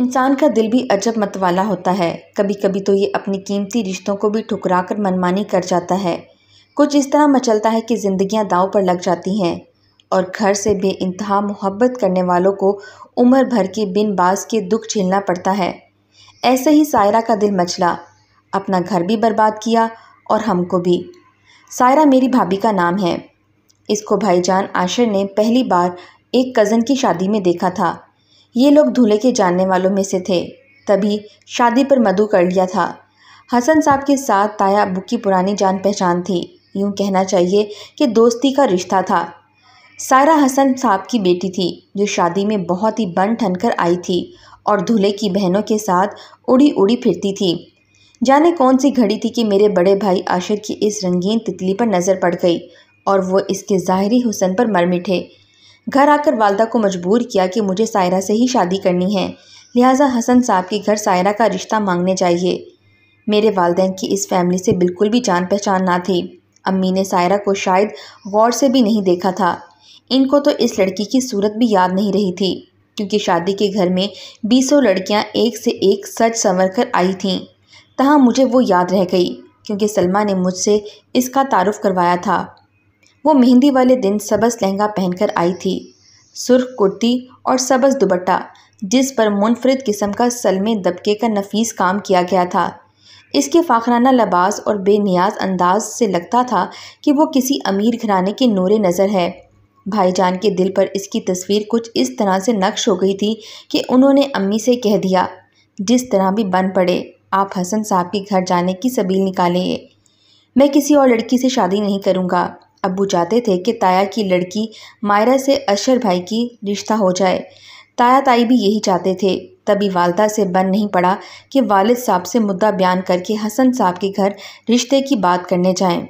इंसान का दिल भी अजब मतवाला होता है कभी कभी तो ये अपनी कीमती रिश्तों को भी ठुकरा कर मनमानी कर जाता है कुछ इस तरह मचलता है कि ज़िंदियाँ दाव पर लग जाती हैं और घर से बेानतहा मोहब्बत करने वालों को उम्र भर के बिन बाज के दुख झेलना पड़ता है ऐसे ही सायरा का दिल मचला अपना घर भी बर्बाद किया और हमको भी सायरा मेरी भाभी का नाम है इसको भाईजान आशर ने पहली बार एक कज़न की शादी में देखा था ये लोग धूल्हे के जानने वालों में से थे तभी शादी पर मधु कर लिया था हसन साहब के साथ ताया अबू की पुरानी जान पहचान थी यूँ कहना चाहिए कि दोस्ती का रिश्ता था सायरा हसन साहब की बेटी थी जो शादी में बहुत ही बन ठन कर आई थी और दूल्हे की बहनों के साथ उड़ी उड़ी फिरती थी जाने कौन सी घड़ी थी कि मेरे बड़े भाई आशिर की इस रंगीन तितली पर नज़र पड़ गई और वो इसके ज़ाहरी हुसन पर मर मिठे घर आकर वालदा को मजबूर किया कि मुझे सायरा से ही शादी करनी है लिहाजा हसन साहब के घर सायरा का रिश्ता मांगने चाहिए मेरे वालदे की इस फैमिली से बिल्कुल भी जान पहचान ना थी अम्मी ने सायरा को शायद गौर से भी नहीं देखा था इनको तो इस लड़की की सूरत भी याद नहीं रही थी क्योंकि शादी के घर में बीसों लड़कियां एक से एक सच संवर कर आई थीं तहाँ मुझे वो याद रह गई क्योंकि सलमा ने मुझसे इसका तारुफ करवाया था वो मेहंदी वाले दिन सबस लहंगा पहनकर आई थी सुर्ख कुर्ती और सबस दुबट्टा जिस पर मुनफरद किस्म का सलमे दबके का नफीस काम किया गया था इसके फाखराना लबास और बेनियाज अंदाज से लगता था कि वो किसी अमीर घराने के नूर नज़र है भाईजान के दिल पर इसकी तस्वीर कुछ इस तरह से नक्श हो गई थी कि उन्होंने अम्मी से कह दिया जिस तरह भी बन पड़े आप हसन साहब के घर जाने की सबील निकालें मैं किसी और लड़की से शादी नहीं करूँगा अबू चाहते थे कि ताया की लड़की मायरा से अशर भाई की रिश्ता हो जाए ताया ताई भी यही चाहते थे तभी वालदा से बन नहीं पड़ा कि वालिद साहब से मुद्दा बयान करके हसन साहब के घर रिश्ते की बात करने जाएं।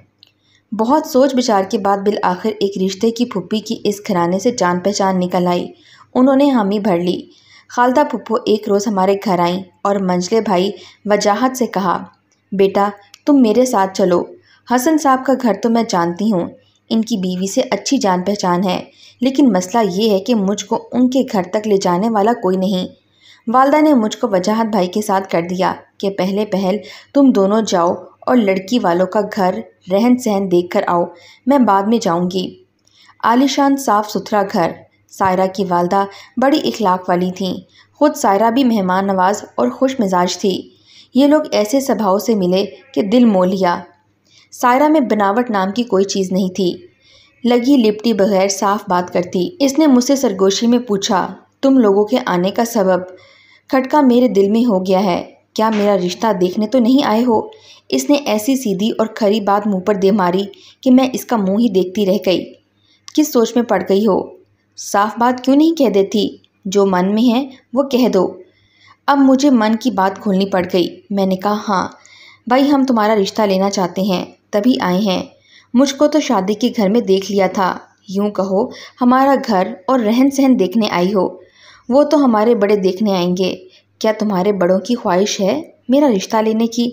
बहुत सोच विचार के बाद बिल आखिर एक रिश्ते की पुप्पी की इस घराने से जान पहचान निकल आई उन्होंने हामी भर ली खालदा पुप्पो एक रोज़ हमारे घर आई और मंजले भाई वजाहत से कहा बेटा तुम मेरे साथ चलो हसन साहब का घर तो मैं जानती हूँ इनकी बीवी से अच्छी जान पहचान है लेकिन मसला ये है कि मुझको उनके घर तक ले जाने वाला कोई नहीं वालदा ने मुझको वजाहत भाई के साथ कर दिया कि पहले पहल तुम दोनों जाओ और लड़की वालों का घर रहन सहन देख कर आओ मैं बाद में जाऊँगी आलिशान साफ़ सुथरा घर सायरा की वालदा बड़ी इखलाक वाली थी खुद सायरा भी मेहमान नवाज और खुश मिजाज थी ये लोग ऐसे स्वभाव से मिले कि दिल मोलिया लिया सायरा में बनावट नाम की कोई चीज़ नहीं थी लगी लिपटी बगैर साफ बात करती इसने मुझसे सरगोशी में पूछा तुम लोगों के आने का सबब खटका मेरे दिल में हो गया है क्या मेरा रिश्ता देखने तो नहीं आए हो इसने ऐसी सीधी और खरी बात मुंह पर दे मारी कि मैं इसका मुंह ही देखती रह गई किस सोच में पड़ गई हो साफ बात क्यों नहीं कह देती जो मन में है वो कह दो अब मुझे मन की बात खोलनी पड़ गई मैंने कहा हाँ भाई हम तुम्हारा रिश्ता लेना चाहते हैं तभी आए हैं मुझको तो शादी के घर में देख लिया था यूं कहो हमारा घर और रहन सहन देखने आई हो वो तो हमारे बड़े देखने आएंगे क्या तुम्हारे बड़ों की ख्वाहिश है मेरा रिश्ता लेने की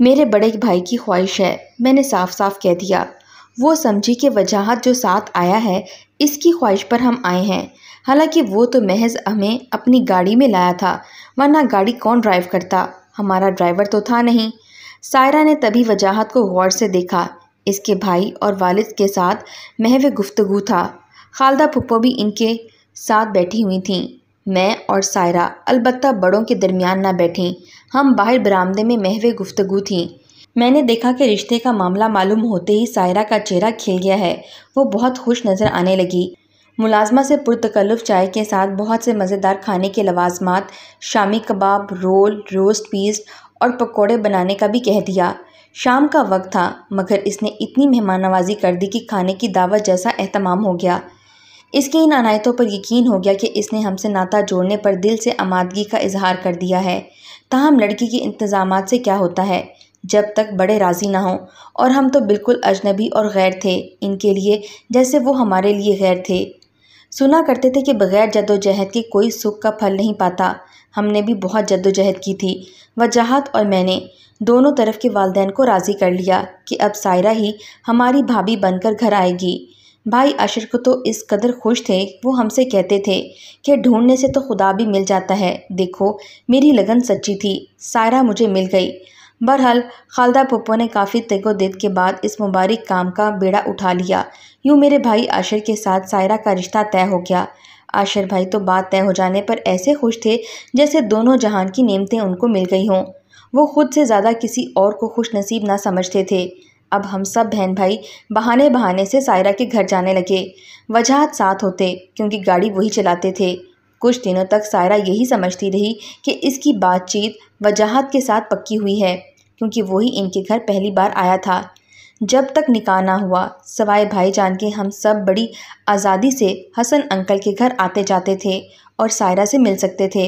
मेरे बड़े भाई की ख्वाहिश है मैंने साफ साफ कह दिया वो समझी कि वजाहत जो साथ आया है इसकी ख्वाहिश पर हम आए हैं हालांकि वो तो महज हमें अपनी गाड़ी में लाया था वरना गाड़ी कौन ड्राइव करता हमारा ड्राइवर तो था नहीं सायरा ने तभी वजाहत को गौर से देखा इसके भाई और वालिद के साथ महव गुफ्तगु था खालदा पुप्पो भी इनके साथ बैठी हुई थीं मैं और सायरा अलबत् बड़ों के दरमियान ना बैठी हम बाहर बरामदे में महव गुफ्तगु थीं मैंने देखा कि रिश्ते का मामला मालूम होते ही सायरा का चेहरा खिल गया है वो बहुत खुश नज़र आने लगी मुलाजमा से पुरतकल्लुफ़ चाय के साथ बहुत से मज़ेदार खाने के लवाजमात shami kebab roll roast piece और पकौड़े बनाने का भी कह दिया शाम का वक्त था मगर इसने इतनी मेहमान नवाजी कर दी कि खाने की दावत जैसा अहतमाम हो गया इसकी इन अनायतों पर यकीन हो गया कि इसने हमसे नाता जोड़ने पर दिल से आमादगी का इजहार कर दिया है ताहम लड़की के इंतज़ाम से क्या होता है जब तक बड़े राज़ी ना हों और हम तो बिल्कुल अजनबी और गैर थे इनके लिए जैसे वो हमारे लिए गैर थे सुना करते थे कि बग़ैर जदोजहद के कोई सुख का फल नहीं पाता हमने भी बहुत जद्दोजहद की थी वजाहत और मैंने दोनों तरफ के वालदेन को राज़ी कर लिया कि अब सायरा ही हमारी भाभी बनकर घर आएगी भाई अशर को तो इस कदर खुश थे वो हमसे कहते थे कि ढूंढने से तो खुदा भी मिल जाता है देखो मेरी लगन सच्ची थी सायरा मुझे मिल गई बहरहाल खालदा पप्पो ने काफ़ी तेगो देद के बाद इस मुबारक काम का बेड़ा उठा लिया यूँ मेरे भाई आशिर के साथ सायरा का रिश्ता तय हो गया आशर भाई तो बात तय हो जाने पर ऐसे खुश थे जैसे दोनों जहान की नेमतें उनको मिल गई हों वो खुद से ज़्यादा किसी और को खुश नसीब ना समझते थे अब हम सब बहन भाई बहाने बहाने से सायरा के घर जाने लगे वजहत साथ होते क्योंकि गाड़ी वही चलाते थे कुछ दिनों तक सायरा यही समझती रही कि इसकी बातचीत वजाहत के साथ पक्की हुई है क्योंकि वही इनके घर पहली बार आया था जब तक निकाना हुआ सवाए भाईजान के हम सब बड़ी आज़ादी से हसन अंकल के घर आते जाते थे और सायरा से मिल सकते थे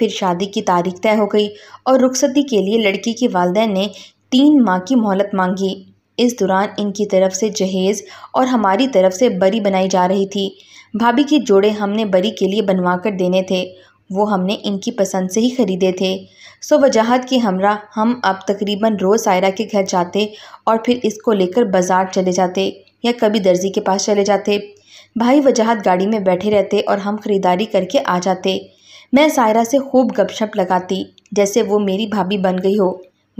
फिर शादी की तारीख तय हो गई और रुखसती के लिए लड़की के वालदे ने तीन माह की मोहलत मांगी इस दौरान इनकी तरफ से जहेज़ और हमारी तरफ से बरी बनाई जा रही थी भाभी के जोड़े हमने बरी के लिए बनवा कर देने थे वो हमने इनकी पसंद से ही ख़रीदे थे सो वजाहत के हमरा हम अब तकरीबन रोज़ सायरा के घर जाते और फिर इसको लेकर बाज़ार चले जाते या कभी दर्जी के पास चले जाते भाई वजाहत गाड़ी में बैठे रहते और हम ख़रीदारी करके आ जाते मैं सायरा से खूब गपशप लगाती जैसे वो मेरी भाभी बन गई हो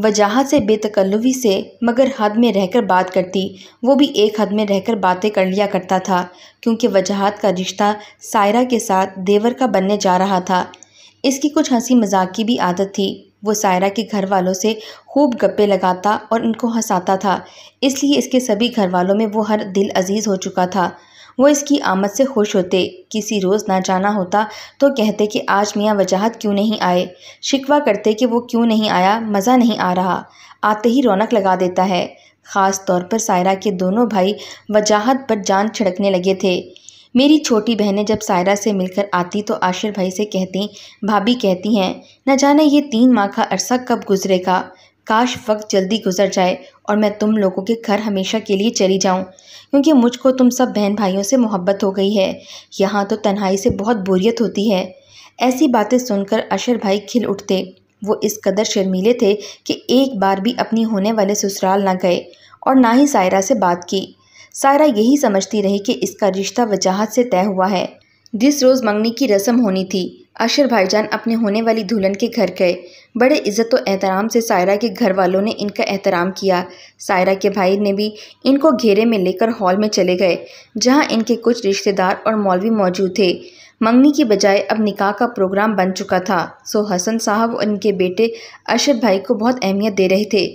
वजाहत से बेतकल्लुफ़ी से मगर हद में रहकर बात करती वो भी एक हद में रहकर बातें कर लिया करता था क्योंकि वजाहत का रिश्ता सायरा के साथ देवर का बनने जा रहा था इसकी कुछ हंसी मजाक की भी आदत थी वो सायरा के घर वालों से खूब गप्पे लगाता और उनको हंसाता था इसलिए इसके सभी घर वालों में वो हर दिल अजीज़ हो चुका था वो इसकी आमद से खुश होते किसी रोज़ ना जाना होता तो कहते कि आज मियाँ वजाहत क्यों नहीं आए शिकवा करते कि वो क्यों नहीं आया मज़ा नहीं आ रहा आते ही रौनक लगा देता है ख़ास तौर पर सायरा के दोनों भाई वजाहत पर जान छिड़कने लगे थे मेरी छोटी बहनें जब सायरा से मिलकर आती तो आशिर भाई से कहती भाभी कहती हैं न जाने ये तीन माह का अरसा कब गुजरेगा काश वक्त जल्दी गुजर जाए और मैं तुम लोगों के घर हमेशा के लिए चली जाऊं क्योंकि मुझको तुम सब बहन भाइयों से मोहब्बत हो गई है यहाँ तो तन्हाई से बहुत बोरियत होती है ऐसी बातें सुनकर अशर भाई खिल उठते वो इस कदर शर्मीले थे कि एक बार भी अपनी होने वाले ससुराल ना गए और ना ही सायरा से बात की सायरा यही समझती रही कि इसका रिश्ता वजाहत से तय हुआ है जिस रोज़ मंगनी की रस्म होनी थी आशिर भाईजान अपने होने वाली दुल्हन के घर गए बड़े इज़्ज़त व एहतराम से सायरा के घर वालों ने इनका एहतराम किया सायरा के भाई ने भी इनको घेरे में लेकर हॉल में चले गए जहां इनके कुछ रिश्तेदार और मौलवी मौजूद थे मंगनी की बजाय अब निकाह का प्रोग्राम बन चुका था सो हसन साहब और इनके बेटे अशर भाई को बहुत अहमियत दे रहे थे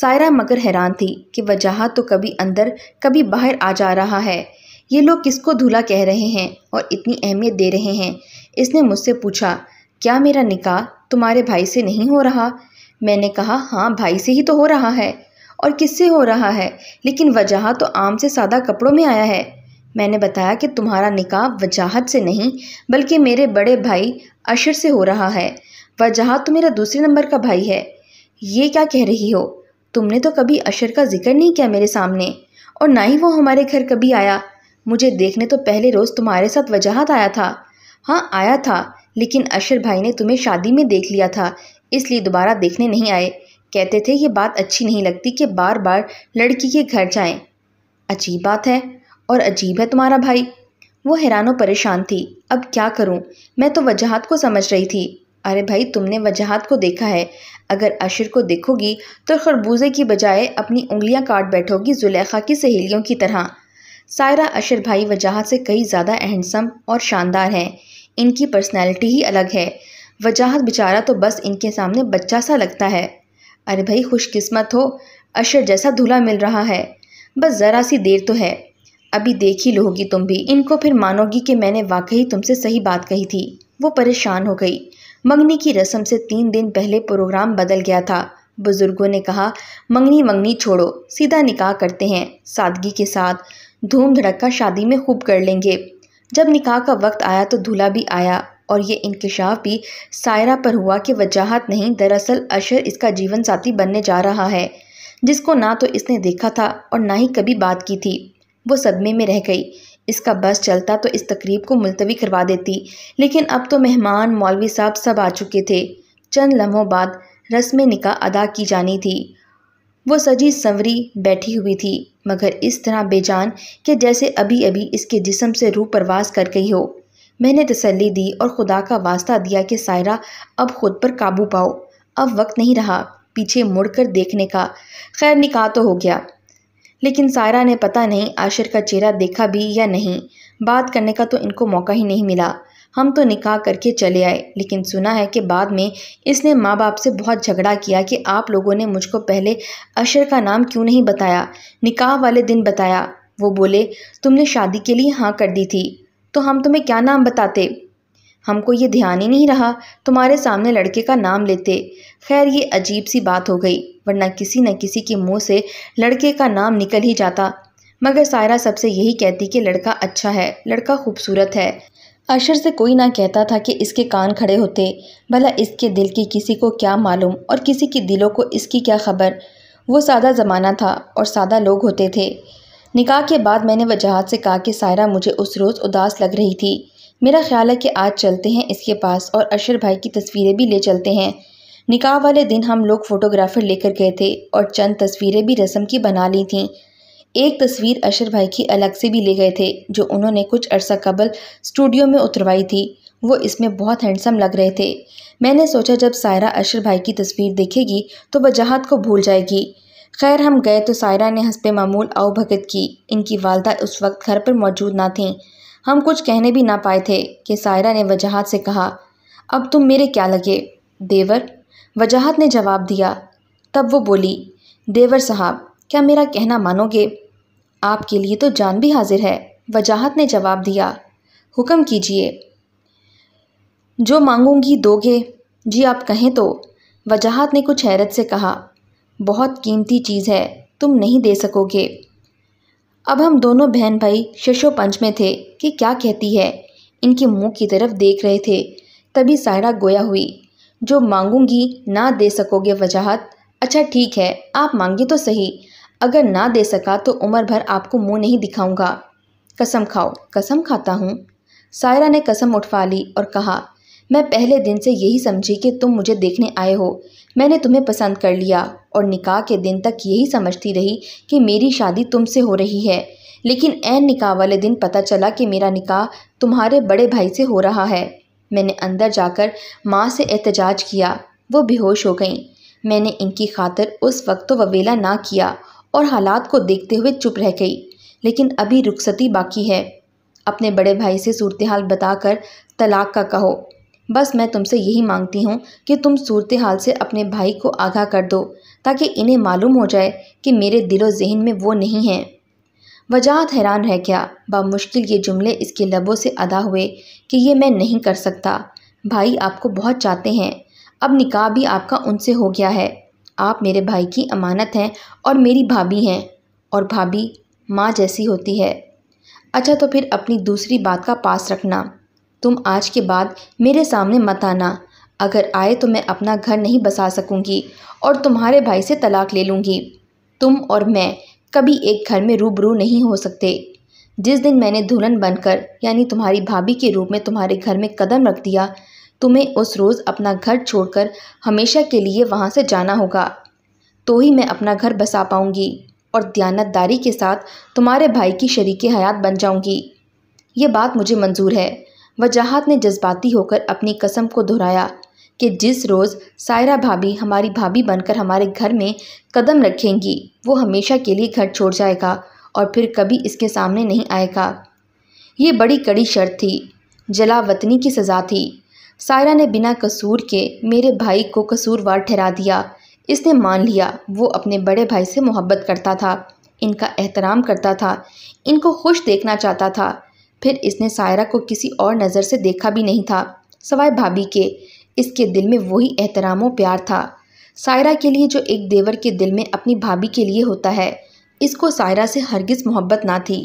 सायरा मगर हैरान थी कि वजह तो कभी अंदर कभी बाहर आ जा रहा है ये लोग किसको धूला कह रहे हैं और इतनी अहमियत दे रहे हैं इसने मुझसे पूछा क्या मेरा निकाह तुम्हारे भाई से नहीं हो रहा मैंने कहा हाँ भाई से ही तो हो रहा है और किससे हो रहा है लेकिन वजह तो आम से सादा कपड़ों में आया है मैंने बताया कि तुम्हारा निकाह वजाहत से नहीं बल्कि मेरे बड़े भाई अशर से हो रहा है वजाहत तो मेरा दूसरे नंबर का भाई है ये क्या कह रही हो तुमने तो कभी अशर का जिक्र नहीं किया मेरे सामने और ना ही वो हमारे घर कभी आया मुझे देखने तो पहले रोज़ तुम्हारे साथ वजाहत आया था हाँ आया था लेकिन अशर भाई ने तुम्हें शादी में देख लिया था इसलिए दोबारा देखने नहीं आए कहते थे ये बात अच्छी नहीं लगती कि बार बार लड़की के घर जाएं। अजीब बात है और अजीब है तुम्हारा भाई वो हैरान परेशान थी अब क्या करूँ मैं तो वजहत को समझ रही थी अरे भाई तुमने वजहत को देखा है अगर अशर को देखोगी तो खरबूजे की बजाय अपनी उंगलियां काट बैठोगी जुलेखा की सहेलियों की तरह सायरा अशर भाई वजहत से कई ज़्यादा अहनसम और शानदार हैं इनकी पर्सनैलिटी ही अलग है वजाहत बेचारा तो बस इनके सामने बच्चा सा लगता है अरे भाई खुशकस्मत हो अशर जैसा धुला मिल रहा है बस ज़रा सी देर तो है अभी देख ही लोगी तुम भी इनको फिर मानोगी कि मैंने वाकई तुमसे सही बात कही थी वो परेशान हो गई मंगनी की रस्म से तीन दिन पहले प्रोग्राम बदल गया था बुज़ुर्गों ने कहा मंगनी मंगनी छोड़ो सीधा निकाह करते हैं सादगी के साथ धूम धड़क का शादी में खूब कर लेंगे जब निकाह का वक्त आया तो दूल्हा भी आया और ये इंकशाफ भी सायरा पर हुआ कि वजाहत नहीं दरअसल अशर इसका जीवन साथी बनने जा रहा है जिसको ना तो इसने देखा था और ना ही कभी बात की थी वो सदमे में रह गई इसका बस चलता तो इस तकरीब को मुलतवी करवा देती लेकिन अब तो मेहमान मौलवी साहब सब आ चुके थे चंद लम्हों बाद रस्म निकाह अदा की जानी थी वो सजी संवरी बैठी हुई थी मगर इस तरह बेजान कि जैसे अभी अभी इसके जिसम से रूह परवास कर गई हो मैंने तसल्ली दी और खुदा का वास्ता दिया कि सायरा अब खुद पर काबू पाओ अब वक्त नहीं रहा पीछे मुड़कर देखने का खैर निकाह तो हो गया लेकिन सायरा ने पता नहीं आशिर का चेहरा देखा भी या नहीं बात करने का तो इनको मौका ही नहीं मिला हम तो निकाह करके चले आए लेकिन सुना है कि बाद में इसने माँ बाप से बहुत झगड़ा किया कि आप लोगों ने मुझको पहले अशर का नाम क्यों नहीं बताया निकाह वाले दिन बताया वो बोले तुमने शादी के लिए हाँ कर दी थी तो हम तुम्हें क्या नाम बताते हमको ये ध्यान ही नहीं रहा तुम्हारे सामने लड़के का नाम लेते खैर ये अजीब सी बात हो गई वरना किसी न किसी के मुंह से लड़के का नाम निकल ही जाता मगर सायरा सबसे यही कहती कि लड़का अच्छा है लड़का खूबसूरत है अशर से कोई ना कहता था कि इसके कान खड़े होते भला इसके दिल की किसी को क्या मालूम और किसी की दिलों को इसकी क्या खबर वो सादा ज़माना था और सादा लोग होते थे निकाह के बाद मैंने वजहत से कहा कि सायरा मुझे उस रोज़ उदास लग रही थी मेरा ख्याल है कि आज चलते हैं इसके पास और अशर भाई की तस्वीरें भी ले चलते हैं निकाह वाले दिन हम लोग फ़ोटोग्राफ़र लेकर गए थे और चंद तस्वीरें भी रस्म की बना ली थीं एक तस्वीर अशर भाई की अलग से भी ले गए थे जो उन्होंने कुछ अरसा कबल स्टूडियो में उतरवाई थी वो इसमें बहुत हैंडसम लग रहे थे मैंने सोचा जब सायरा अशर भाई की तस्वीर देखेगी तो वजाहत को भूल जाएगी खैर हम गए तो सायरा ने हंसपे मामूल आव भगत की इनकी वालदा उस वक्त घर पर मौजूद ना थीं हम कुछ कहने भी ना पाए थे कि सायरा ने वजाहत से कहा अब तुम मेरे क्या लगे देवर वजाहत ने जवाब दिया तब वो बोली देवर साहब क्या मेरा कहना मानोगे आपके लिए तो जान भी हाजिर है वजाहत ने जवाब दिया हुक्म कीजिए जो मांगूंगी दोगे जी आप कहें तो वजाहत ने कुछ हैरत से कहा बहुत कीमती चीज़ है तुम नहीं दे सकोगे अब हम दोनों बहन भाई शशोपंच में थे कि क्या कहती है इनके मुंह की तरफ देख रहे थे तभी सायरा गोया हुई जो मांगूंगी ना दे सकोगे वजाहत अच्छा ठीक है आप मांगे तो सही अगर ना दे सका तो उम्र भर आपको मुंह नहीं दिखाऊंगा कसम खाओ कसम खाता हूँ सायरा ने कसम उठवा ली और कहा मैं पहले दिन से यही समझी कि तुम मुझे देखने आए हो मैंने तुम्हें पसंद कर लिया और निकाह के दिन तक यही समझती रही कि मेरी शादी तुमसे हो रही है लेकिन एन निकाह वाले दिन पता चला कि मेरा निकाह तुम्हारे बड़े भाई से हो रहा है मैंने अंदर जाकर माँ से एहतजाज किया वो बेहोश हो गई मैंने इनकी खातर उस वक्त तो ववेला ना किया और हालात को देखते हुए चुप रह गई लेकिन अभी रुखसती बाकी है अपने बड़े भाई से सूरत हाल बताकर तलाक का कहो बस मैं तुमसे यही मांगती हूँ कि तुम सूरत हाल से अपने भाई को आगाह कर दो ताकि इन्हें मालूम हो जाए कि मेरे दिलो जहन में वो नहीं हैं वजाहत हैरान रह गया बामुश्किल ये जुमले इसके लबों से अदा हुए कि ये मैं नहीं कर सकता भाई आपको बहुत चाहते हैं अब निकाह भी आपका उनसे हो गया है आप मेरे भाई की अमानत हैं और मेरी भाभी हैं और भाभी माँ जैसी होती है अच्छा तो फिर अपनी दूसरी बात का पास रखना तुम आज के बाद मेरे सामने मत आना अगर आए तो मैं अपना घर नहीं बसा सकूंगी और तुम्हारे भाई से तलाक ले लूँगी तुम और मैं कभी एक घर में रूबरू नहीं हो सकते जिस दिन मैंने दुल्हन बनकर यानी तुम्हारी भाभी के रूप में तुम्हारे घर में कदम रख दिया तुम्हें उस रोज़ अपना घर छोड़कर हमेशा के लिए वहाँ से जाना होगा तो ही मैं अपना घर बसा पाऊँगी और दयानतदारी के साथ तुम्हारे भाई की शरीक हयात बन जाऊँगी ये बात मुझे मंजूर है वजाहत ने जज्बाती होकर अपनी कसम को दोहराया कि जिस रोज़ सायरा भाभी हमारी भाभी बनकर हमारे घर में कदम रखेंगी वो हमेशा के लिए घर छोड़ जाएगा और फिर कभी इसके सामने नहीं आएगा ये बड़ी कड़ी शर्त थी जलावतनी की सज़ा थी सायरा ने बिना कसूर के मेरे भाई को कसूरवार ठहरा दिया इसने मान लिया वो अपने बड़े भाई से मोहब्बत करता था इनका एहतराम करता था इनको खुश देखना चाहता था फिर इसने सायरा को किसी और नज़र से देखा भी नहीं था सवाए भाभी के इसके दिल में वही एहतराम प्यार था सायरा के लिए जो एक देवर के दिल में अपनी भाभी के लिए होता है इसको सायरा से हरगिज़ मोहब्बत ना थी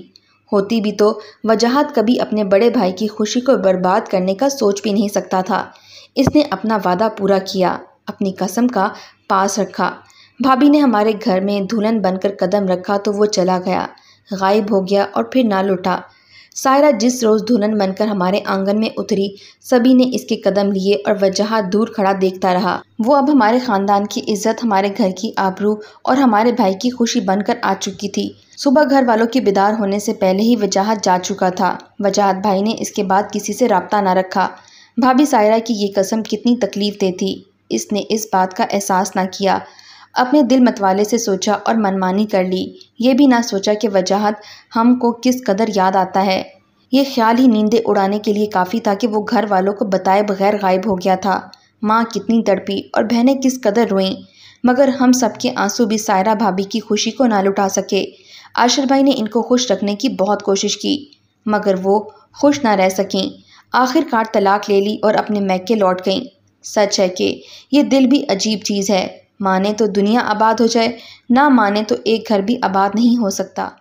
होती भी तो वजाहत कभी अपने बड़े भाई की खुशी को बर्बाद करने का सोच भी नहीं सकता था इसने अपना वादा पूरा किया अपनी कसम का पास रखा भाभी ने हमारे घर में दुल्हन बनकर कदम रखा तो वो चला गया गायब हो गया और फिर ना लुटा सायरा जिस रोज़ दुल्हन बनकर हमारे आंगन में उतरी सभी ने इसके कदम लिए और वजह दूर खड़ा देखता रहा वो अब हमारे ख़ानदान की इज्जत हमारे घर की आबरू और हमारे भाई की खुशी बनकर आ चुकी थी सुबह घर वालों के बेदार होने से पहले ही वजाहत जा चुका था वजाहत भाई ने इसके बाद किसी से रबता ना रखा भाभी सायरा की ये कसम कितनी तकलीफ देती इसने इस बात का एहसास ना किया अपने दिल मतवाले से सोचा और मनमानी कर ली ये भी ना सोचा कि वजाहत हमको किस कदर याद आता है ये ख्याल ही नींदें उड़ाने के लिए काफ़ी था कि वो घर वालों को बताए बगैर गायब हो गया था माँ कितनी तड़पी और बहनें किस कदर रोईं मगर हम सबके आंसू भी सायरा भाभी की खुशी को ना लुटा सके आशर भाई ने इनको खुश रखने की बहुत कोशिश की मगर वो खुश ना रह सकें आखिरकार तलाक ले ली और अपने मैके लौट गईं सच है कि ये दिल भी अजीब चीज़ है माने तो दुनिया आबाद हो जाए ना माने तो एक घर भी आबाद नहीं हो सकता